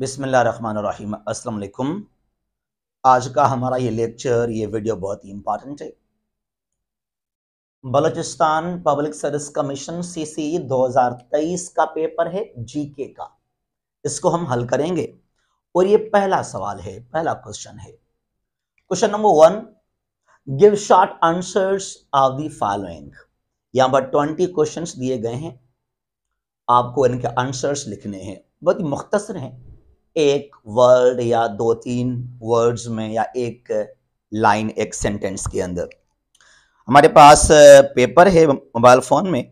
बिसमीम असलकुम आज का हमारा ये लेक्चर ये वीडियो बहुत ही इम्पॉर्टेंट है Balochistan public service commission e C 2023 का पेपर है जीके का इसको हम हल करेंगे और ये पहला सवाल है पहला क्वेश्चन है question number one give short answers of the following यहाँ पर ट्वेंटी क्वेश्चंस दिए गए हैं आपको इनके आंसर्स लिखने हैं बहुत ही मुख्तसर हैं एक वर्ड या दो तीन वर्ड्स में या एक लाइन एक सेंटेंस के अंदर हमारे पास पेपर है मोबाइल फ़ोन में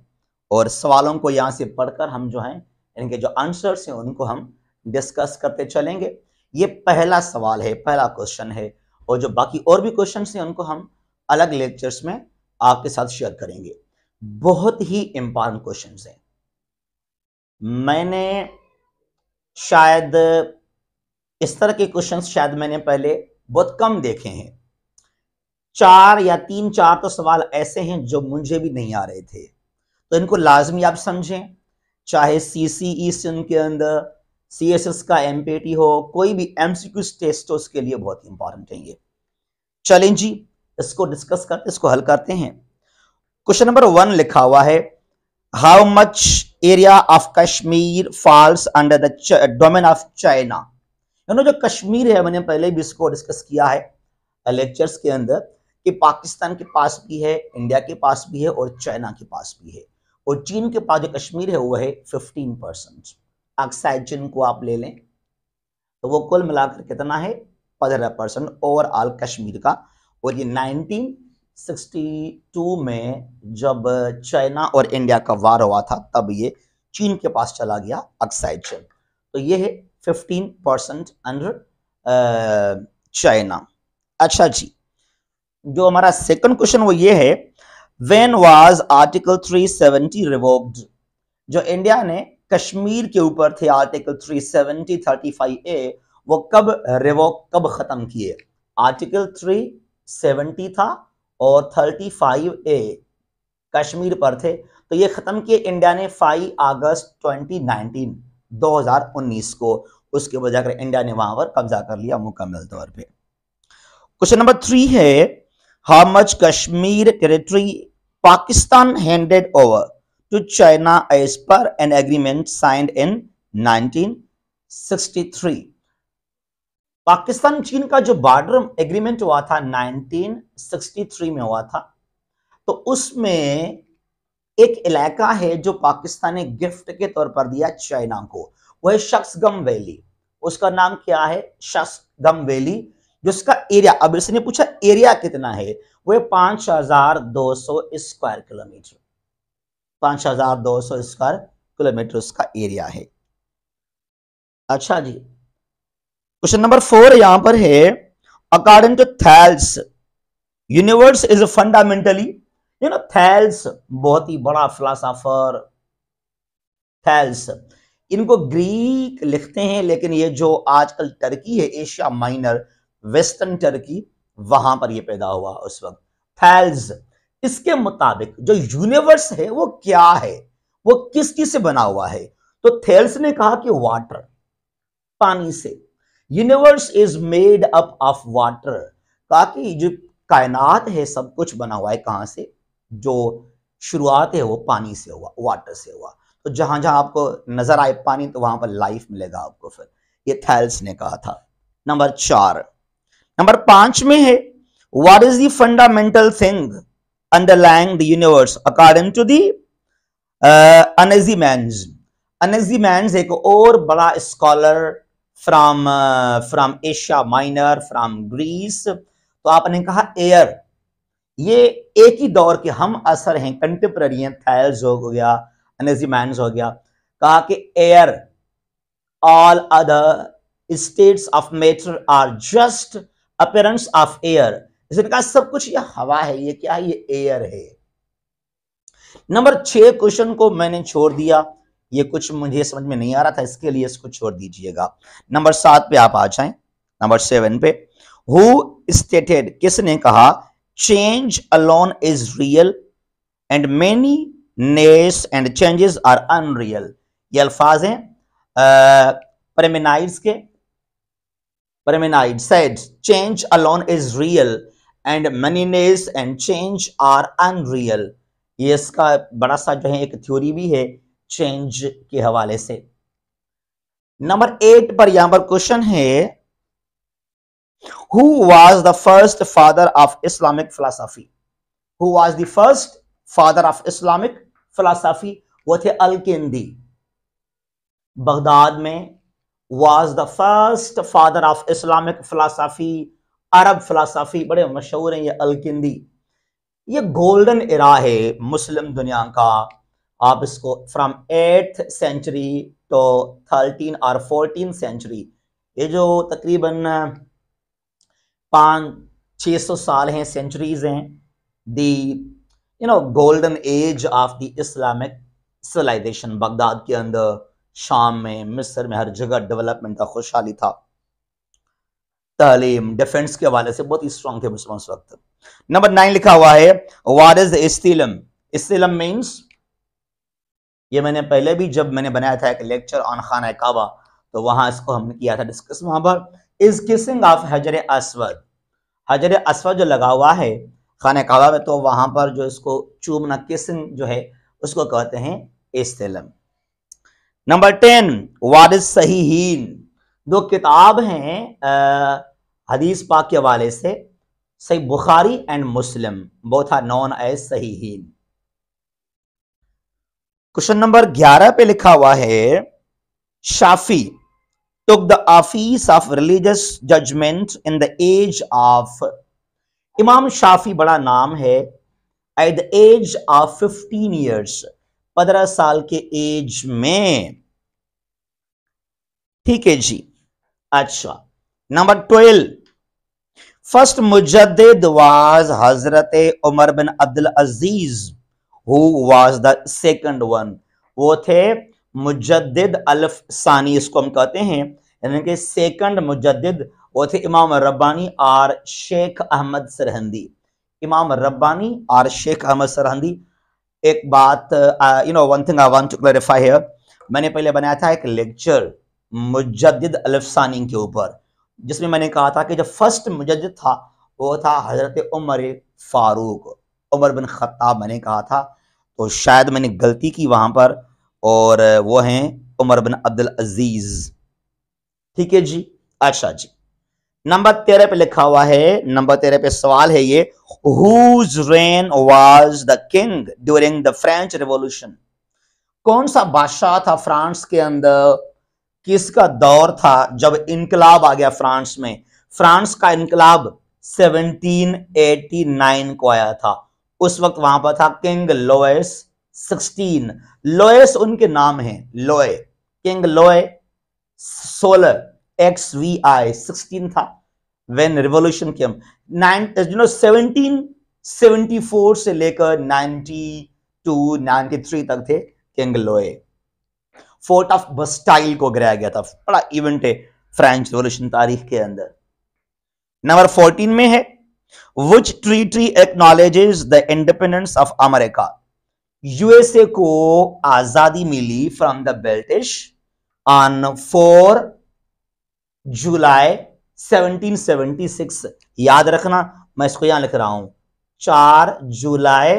और सवालों को यहाँ से पढ़कर हम जो हैं इनके जो आंसर्स हैं उनको हम डिस्कस करते चलेंगे ये पहला सवाल है पहला क्वेश्चन है और जो बाकी और भी क्वेश्चन हैं उनको हम अलग लेक्चर्स में आपके साथ शेयर करेंगे बहुत ही इम्पॉर्टेंट क्वेश्चन हैं मैंने शायद इस तरह के क्वेश्चन शायद मैंने पहले बहुत कम देखे हैं चार या तीन चार तो सवाल ऐसे हैं जो मुझे भी नहीं आ रहे थे तो इनको लाजमी आप समझें चाहे सी सी ई से उनके अंदर सी एस एस का एम पी टी हो कोई भी एम सी क्यू टेस्ट हो उसके लिए बहुत इंपॉर्टेंट है ये चलें जी इसको डिस्कस करते इसको हल करते हैं क्वेश्चन नंबर वन लिखा हुआ है how much area of Kashmir falls under the domain of China दोनों जो कश्मीर है मैंने पहले भी इसको डिस्कस किया है लेक्चर्स के अंदर कि पाकिस्तान के पास भी है इंडिया के पास भी है और चाइना के पास भी है और चीन के पास जो कश्मीर है वो है फिफ्टीन परसेंट अक्साइड चीन को आप ले लें तो वो कुल मिलाकर कितना है पंद्रह परसेंट ओवरऑल कश्मीर का और ये 1962 में जब चाइना और इंडिया का वार हुआ था तब ये चीन के पास चला गया अक्साइड चीन तो ये है फिफ्टीन परसेंट अंडर चाइना अच्छा जी जो हमारा सेकंड क्वेश्चन वो ये है वेन वाज आर्टिकल 370 रिवोक्ड जो इंडिया ने कश्मीर के ऊपर थे आर्टिकल 370 35 ए वो कब रिवोक कब खत्म किए आर्टिकल 370 था और 35 ए कश्मीर पर थे तो ये खत्म किए इंडिया ने 5 अगस्त 2019 2019 को उसके ऊपर जाकर इंडिया ने वहां पर कब्जा कर लिया मुकम्मल तौर पर क्वेश्चन नंबर थ्री है how much Kashmir territory Pakistan handed over to China as per an agreement signed in 1963 Pakistan चीन का जो बॉर्डर एग्रीमेंट हुआ था 1963 में हुआ था तो उसमें एक इलाका है जो पाकिस्तान ने गिफ्ट के तौर पर दिया चाइना को वह है गम वैली उसका नाम क्या है शख्स गम वैली जिसका एरिया अब इसने पूछा एरिया कितना है वह पांच हजार दो सौ स्क्वायर किलोमीटर पांच हजार दो सौ स्क्वायर किलोमीटर उसका एरिया है अच्छा जी क्वेश्चन नंबर फोर यहां पर है according to Thales universe is fundamentally you know Thales बहुत ही बड़ा फिलासफर थैल्स इनको ग्रीक लिखते हैं लेकिन ये जो आजकल टर्की है एशिया माइनर वेस्टर्न टर्की वहां पर ये पैदा हुआ उस वक्त थैल्स इसके मुताबिक जो यूनिवर्स है वो क्या है वो किस चीज से बना हुआ है तो थेल्स ने कहा कि वाटर पानी से universe is made up of water कहा कि जो कायनात है सब कुछ बना हुआ है कहां से जो शुरुआत है वो पानी से हुआ वाटर से हुआ तो जहां जहां आपको नज़र आए पानी तो वहां पर लाइफ मिलेगा आपको फिर ये थैल्स ने कहा था नंबर चार नंबर पांच में है what is fundamental thing thing underlying the according to to the मैं uh, anaximanders एक और बड़ा scholar from from Asia Minor from Greece तो आपने कहा एयर ये एक ही दौर के हम असर हैं कंटेम्प्ररी हैं थैल्स हो गया एनर्जी मैंस हो गया कहा कि air all other states of matter are just appearance of air इसने कहा सब कुछ ये हवा है ये क्या ये एयर है नंबर छह क्वेश्चन को मैंने छोड़ दिया ये कुछ मुझे समझ में नहीं आ रहा था इसके लिए इसको छोड़ दीजिएगा नंबर सात पे आप आ जाएं नंबर सेवन पे हु स्टेटेड किसने कहा change alone is real and manyness and changes are unreal ये अल्फाज हैं प्रेमिनाइड्स के Parmenides said change alone is real and manyness and change are unreal ये इसका बड़ा सा जो है एक थ्योरी भी है चेंज के हवाले से नंबर एट पर यहां पर क्वेश्चन है who was the first father of Islamic philosophy who was the first father of Islamic philosophy वो थे अलकिंदी बगदाद में was the first father of Islamic philosophy Arab philosophy बड़े मशहूर हैं ये अलकिंदी ये गोल्डन इरा है मुस्लिम दुनिया का आप इसको from eighth century to thirteen और फोर्टीन सेंचुरी ये जो तकरीबन पाँच छः सौ साल हैं सेंचुरीज हैं दी you know, golden age of the Islamic civilization. Baghdad के अंदर शाम में मिस्र में हर जगह डेवलपमेंट था खुशहाली था तालीम डिफेंस के हवाले से बहुत ही स्ट्रांग थे मुसलमान वक्त नंबर नाइन लिखा हुआ है वाट इज इस्तीलम इस्तीलम मीन्स ये मैंने पहले भी जब मैंने बनाया था एक लेक्चर ऑन खाना काबा तो वहां इसको हमने किया था डिस्कस वहां पर इज किसिंग ऑफ हजर असवद हजर असवद जो लगा हुआ है खाने कहवा में तो वहाँ पर जो इसको चूमना किसन जो है उसको कहते हैं इस्तेलम नंबर टेन वारिस सहीहीन दो किताब हैं हदीस पाक के हवाले से सही Bukhari and Muslim both are known as सहीहीन क्वेश्चन नंबर ग्यारह पे लिखा हुआ है Shafi took the office of religious judgment in the age of Imam Shafi बड़ा नाम है at the age of fifteen years पंद्रह साल के एज में ठीक है जी अच्छा नंबर ट्वेल्व फर्स्ट मुजद वाज हजरत Umar bin Abdul Aziz who was the second one वो थे मुजद अल्फ सानी इसको हम कहते हैं यानी कि सेकंड मुजद वो थे इमाम रब्बानी आर शेख अहमद सरहंदी इमाम रब्बानी आर शेख अहमद सरहंदी एक बात you know one thing I want to clarify here मैंने पहले बनाया था एक लेक्चर मुजद्दिद अलफसानी के ऊपर जिसमें मैंने कहा था कि जो फर्स्ट मुजद्दिद था वो था हज़रत उमर फारूक उमर बिन ख़त्ताब मैंने कहा था तो शायद मैंने गलती की वहां पर और वो हैं उमर बिन अब्दुल अजीज़ ठीक है जी अच्छा जी नंबर तेरह पे लिखा हुआ है नंबर तेरह पे सवाल है ये whose reign was the king during the French revolution कौन सा बादशाह था फ्रांस के अंदर किसका दौर था जब इनकलाब आ गया फ्रांस में फ्रांस का इनकलाब 1789 को आया था उस वक्त वहां पर था किंग लोएस 16 लोएस उनके नाम है लोए किंग लोए सोलर एक्स वी आई सिक्सटीन था when revolution came nine you know 1774 से लेकर 92 93 तक थे किंग लोए फोर्ट ऑफ बस्टाइल को गिराया गया था बड़ा इवेंट है फ्रेंच रिवोल्यूशन तारीख के अंदर नंबर 14 में है which treaty acknowledges the independence of America USA को आजादी मिली from the British on 4 July 1776 याद रखना मैं इसको यहां लिख रहा हूं चार जुलाई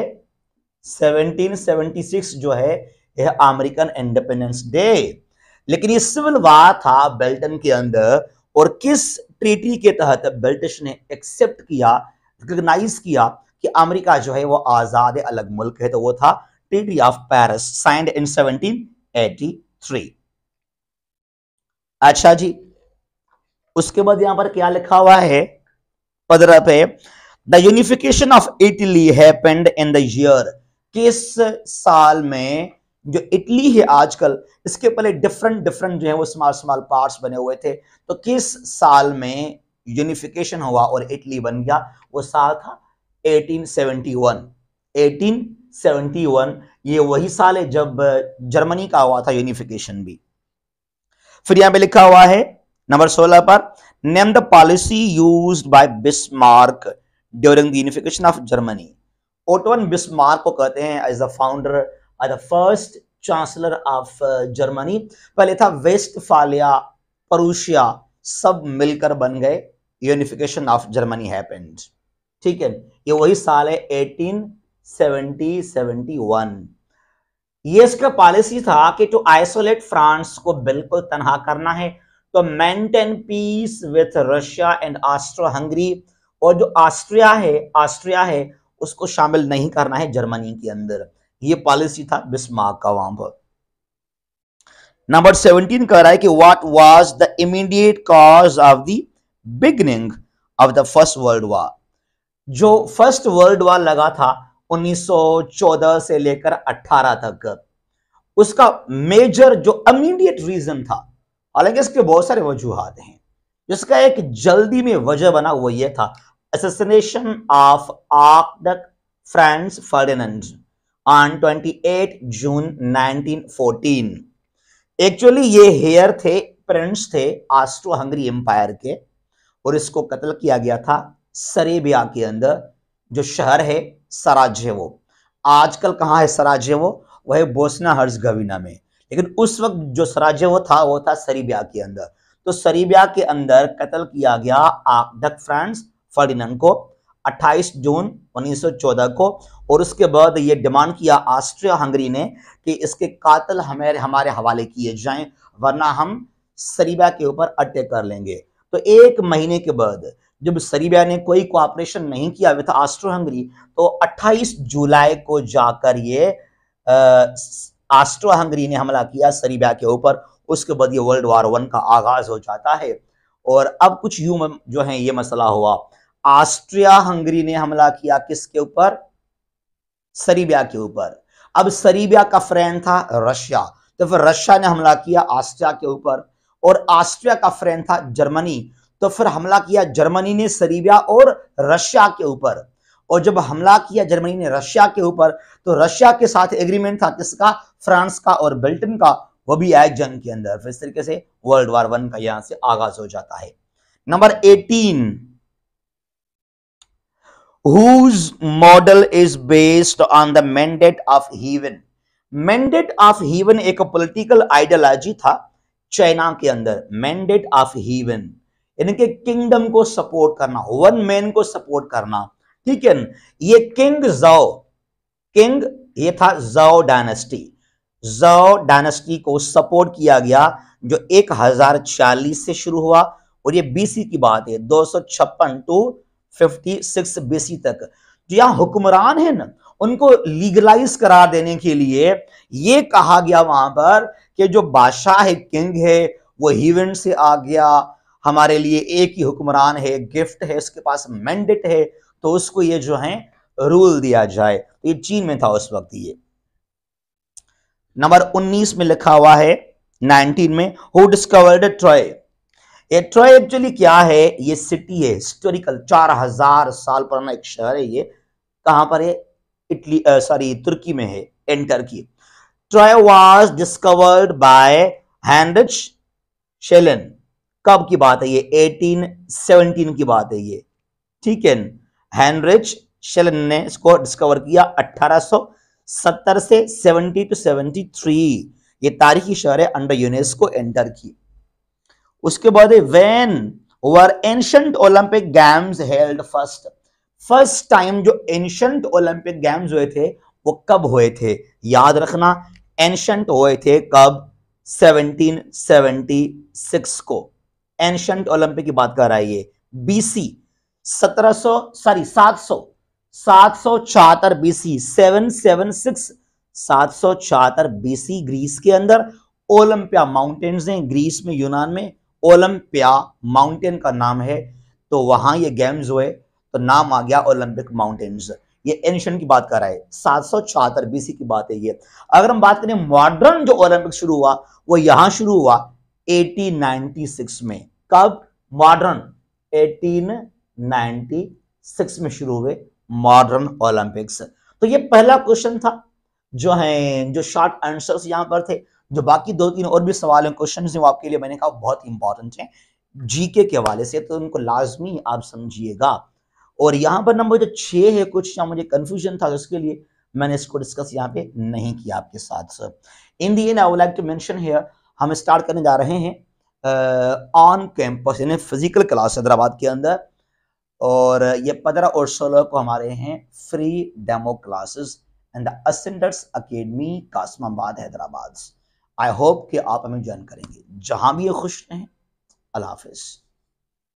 1776 जो है यह अमेरिकन इंडिपेंडेंस डे लेकिन ये सिविल वार था बेल्टन के अंदर और किस ट्रीटी के तहत ब्रिटिश ने एक्सेप्ट किया रिकॉग्नाइज किया कि अमेरिका जो है वो आजाद अलग मुल्क है तो वो था treaty of Paris signed in 1783 अच्छा जी उसके बाद यहां पर क्या लिखा हुआ है पदरा पे the unification of Italy happened in the year किस साल में जो इटली है आजकल इसके पहले डिफरेंट डिफरेंट जो है वो स्मॉल स्मॉल पार्ट्स बने हुए थे तो किस साल में यूनिफिकेशन हुआ और इटली बन गया वो साल था 1871 1871 ये वही साल है जब जर्मनी का हुआ था यूनिफिकेशन भी फिर यहां पे लिखा हुआ है नंबर सोलह पर name the policy used by Bismarck during the unification of Germany Otto Bismarck को कहते हैं as the founder as the first chancellor of Germany पहले था वेस्ट फालिया परूशिया सब मिलकर बन गए यूनिफिकेशन ऑफ जर्मनी हैपेंड ठीक है ये वही साल है 1870 71 ये इसका पॉलिसी था कि टू आइसोलेट फ्रांस को बिल्कुल तनहा करना है तो maintain peace with Russia and Austro Hungary और जो ऑस्ट्रिया है ऑस्ट्रिया है उसको शामिल नहीं करना है जर्मनी के अंदर ये पॉलिसी था बिस्मार्क का वहां पर नंबर सेवनटीन कह रहा है कि what was the immediate cause of the beginning of the first world war जो फर्स्ट वर्ल्ड वॉर लगा था 1914 से लेकर 18 तक उसका मेजर जो इमीडिएट रीजन था हालांकि इसके बहुत सारे वजूहत हैं जिसका एक जल्दी में वजह बना वो ये था assassination of archduke Franz Ferdinand on 28 June 1914 actually ये हेयर थे प्रिंस थे आस्ट्रो हंगरी एम्पायर के और इसको कत्ल किया गया था सरेबिया के अंदर जो शहर है वो आजकल कहाँ है वो वह बोसना हर्ज गवीना में लेकिन उस वक्त जो स्वराज्य वो था वो था सरीबिया के अंदर तो सरीबिया के अंदर कत्ल किया गया आगधक फ्रांस फर्डिनंड को 28 जून 1914 को और उसके बाद ये डिमांड किया ऑस्ट्रिया हंगरी ने कि इसके कातल हमें हमारे हवाले किए जाएं वरना हम सरीबिया के ऊपर अटैक कर लेंगे तो एक महीने के बाद जब सरीबिया ने कोई कोऑपरेशन नहीं किया विथ ऑस्ट्रो हंगरी तो 28 जुलाई को जाकर ये आ, ऑस्ट्रो हंगरी ने हमला किया सरीबिया के ऊपर उसके बाद ये वर्ल्ड वार वन का आगाज हो जाता है और अब कुछ यूं जो है ये मसला हुआ ऑस्ट्रिया हंगरी ने हमला किया किसके ऊपर सरीबिया के ऊपर अब सरीबिया का फ्रेंड था रशिया तो फिर रशिया ने हमला किया ऑस्ट्रिया के ऊपर और ऑस्ट्रिया का फ्रेंड था जर्मनी तो फिर हमला किया जर्मनी ने सरीबिया और रशिया के ऊपर और जब हमला किया जर्मनी ने रशिया के ऊपर तो रशिया के साथ एग्रीमेंट था किसका फ्रांस का और ब्रिटेन का वो भी आए जंग के अंदर फिर इस तरीके से वर्ल्ड वार वन का यहां से आगाज हो जाता है number eighteen whose model is based on the mandate of heaven mandate of heaven एक पोलिटिकल आइडियोलॉजी था चाइना के अंदर मैंडेट ऑफ हीवन यानी कि किंगडम को सपोर्ट करना वन मैन को सपोर्ट करना ठीक है ये किंग जाओ किंग ये था जाओ डायनेस्टी जाओ डायनेस्टी को सपोर्ट किया गया जो 1040 से शुरू हुआ और ये बीसी की बात है दो टू 56 बीसी तक जो यहां हुक्मरान है ना उनको लीगलाइज करा देने के लिए ये कहा गया वहां पर कि जो बादशाह है किंग है वो हीवन से आ गया हमारे लिए एक ही हुक्मरान है गिफ्ट है उसके पास मैंडेट है तो उसको ये जो है रूल दिया जाए तो ये चीन में था उस वक्त ये नंबर 19 में लिखा हुआ है 19 में हु डिस्कवर्ड ट्रॉय ये ट्रॉय एक्चुअली क्या है ये सिटी है हिस्टोरिकल 4000 साल पुराना एक शहर है ये कहां पर है इटली सॉरी तुर्की में है एंटर की Troy was discovered by Heinrich Schliemann कब की बात है ये 1817 की बात है ये ठीक है हैनरिच शेलन ने इसको डिस्कवर किया 1870 से 70 टू 73 ये तारीखी शहर है अंडर यूनेस्को एंटर की उसके बाद when were ancient Olympic games held first first time जो एंशंट ओलंपिक गेम्स हुए थे वो कब हुए थे याद रखना एंशंट हुए थे कब 1776 को एंशंट ओलंपिक की बात कर रहा है ये बीसी सत्रह सॉरी सात सौ सात सौ चौहत्तर बीसी सेवन सेवन सिक्स सात सौ चौहत्तर बीसी ग्रीस के अंदर ओलंपिया माउंटेन्स हैं ग्रीस में यूनान में ओलंपिया माउंटेन का नाम है तो वहां ये गेम्स हुए तो नाम आ गया ओलंपिक माउंटेन्स ये एंशन की बात कर रहा है सात सौ चौहत्तर बीसी की बात है ये अगर हम बात करें मॉडर्न जो ओलंपिक शुरू हुआ वो यहां शुरू हुआ एटीन में कब मॉडर्न 18 96 में शुरू हुए मॉडर्न ओलंपिक्स तो ये पहला क्वेश्चन था जो है जो शॉर्ट आंसर्स यहां पर थे जो बाकी दो तीन और भी सवाल हैं क्वेश्चन हैं वो आपके लिए मैंने कहा बहुत इंपॉर्टेंट हैं जीके के हवाले से तो उनको लाजमी आप समझिएगा और यहां पर नंबर जो छह है कुछ या मुझे कंफ्यूजन था उसके लिए मैंने इसको डिस्कस यहाँ पे नहीं किया आपके साथ in the end I would like to mention here हम स्टार्ट करने जा रहे हैं ऑन कैंपस यानी फिजिकल क्लास हैदराबाद के अंदर और ये पंद्रह और सोलह को हमारे हैं free demo classes and the Ascenders academy कासमाबाद हैदराबाद आई होप कि आप हमें ज्वाइन करेंगे जहां भी ये खुश रहें अल्लाह हाफिज़